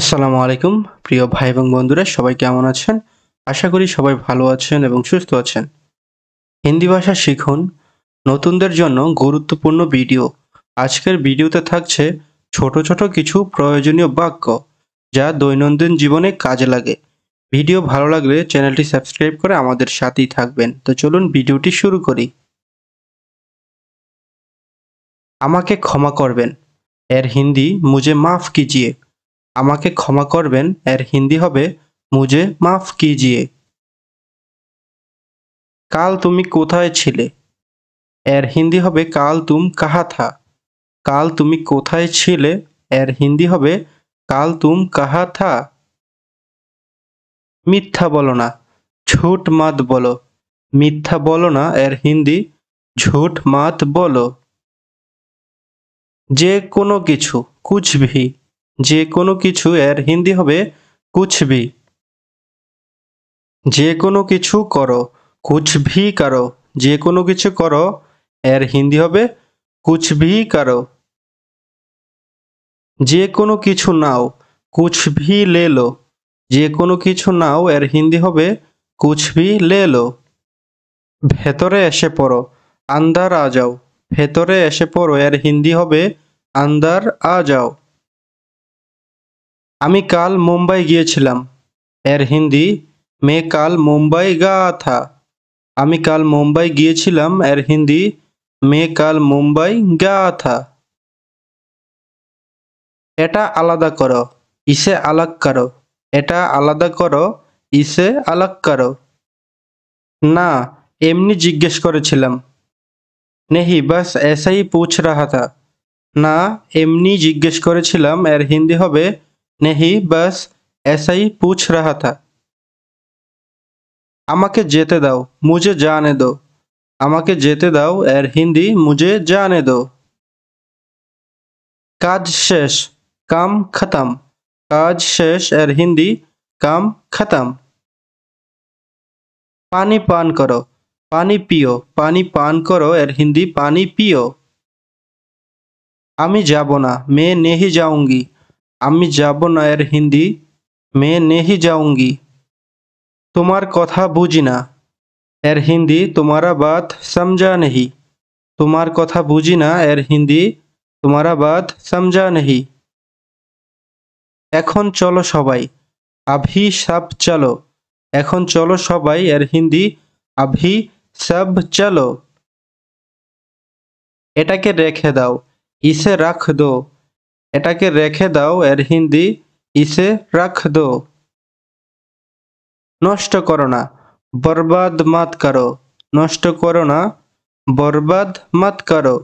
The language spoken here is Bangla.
আসসালামু আলাইকুম প্রিয় ভাই এবং বন্ধুরা সবাই কেমন আছেন আশা করি সবাই ভালো আছেন এবং সুস্থ আছেন হিন্দি ভাষা শিখুন নতুনদের জন্য গুরুত্বপূর্ণ ভিডিও আজকের ভিডিওতে থাকছে ছোট ছোট কিছু প্রয়োজনীয় বাক্য যা দৈনন্দিন জীবনে কাজে লাগে ভিডিও ভালো লাগলে চ্যানেলটি সাবস্ক্রাইব করে আমাদের সাথেই থাকবেন তো চলুন ভিডিওটি শুরু করি আমাকে ক্ষমা করবেন এর হিন্দি মুজে মাফ কিজিয়ে আমাকে ক্ষমা করবেন এর হিন্দি হবে মুজে মাফ কিজিয়ে কাল তুমি কোথায় ছিলে এর হিন্দি হবে কাল তুম কাহা থা কাল তুমি কোথায় ছিলে এর হিন্দি হবে কাল তুম কাহা থা মিথ্যা বলো না ঝুট মাত বলো মিথ্যা বলো না এর হিন্দি ঝুট মাত বলো যে কোনো কিছু কুছ ভি যে কোনো কিছু এর হিন্দি হবে কুছ ভি যে কোনো কিছু করো কুছ ভি করো যে কোনো কিছু করো এর হিন্দি হবে কুছ ভি করো যে কোনো কিছু নাও কুছ ভি লে লো যে কোনো কিছু নাও এর হিন্দি হবে কুছ ভি লে লো ভেতরে এসে পড়ো আন্দার আ যাও ভেতরে এসে পড়ো এর হিন্দি হবে আন্দার আ যাও আমি কাল মুম্বাই গিয়েছিলাম এর হিন্দি মে কাল মুম্বাই গা থা আমি কাল মুম্বাই গিয়েছিলাম এর হিন্দি মে কাল মুম্বাই গা থা এটা আলাদা করো ইসে আলাগ করো এটা আলাদা করো ইসে আলাগ করো না এমনি জিজ্ঞেস করেছিলাম নেহি বাস এসাই পুছ রাহা থা না এমনি জিজ্ঞেস করেছিলাম এর হিন্দি হবে नहीं बस एसआई पूछ रहा था।আমাকে যেতে দাও, মুঝে जाने दो।আমাকে যেতে দাও আর হিন্দি, মুঝে जाने दो। কাজ শেষ, কাম খতম।কাজ শেষ আর হিন্দি, কাম খতম। পানি পান করো, পানি পিয়ো।পানি পান করো আর হিন্দি, পানি পিয়ো। আমি যাবো না, মে নেহি জাউঙ্গি। আমি যাব না এর হিন্দি মে নেহি যাউঙ্গি তোমার কথা বুঝি না এর হিন্দি তোমারা বাত সমঝা নেহি তোমার কথা বুঝি না এর হিন্দি তোমারা বাত সমঝা নেহি এখন চলো সবাই আভি সব চলো এখন চলো সবাই এর হিন্দি আভি সব চলো এটাকে রেখে দাও ইসে রাখ দো এটাকে রেখে দাও এর হিন্দি ইসে রাখ দো নষ্ট করো না বরবাদ মাত করো নষ্ট করো না বরবাদ মাত করো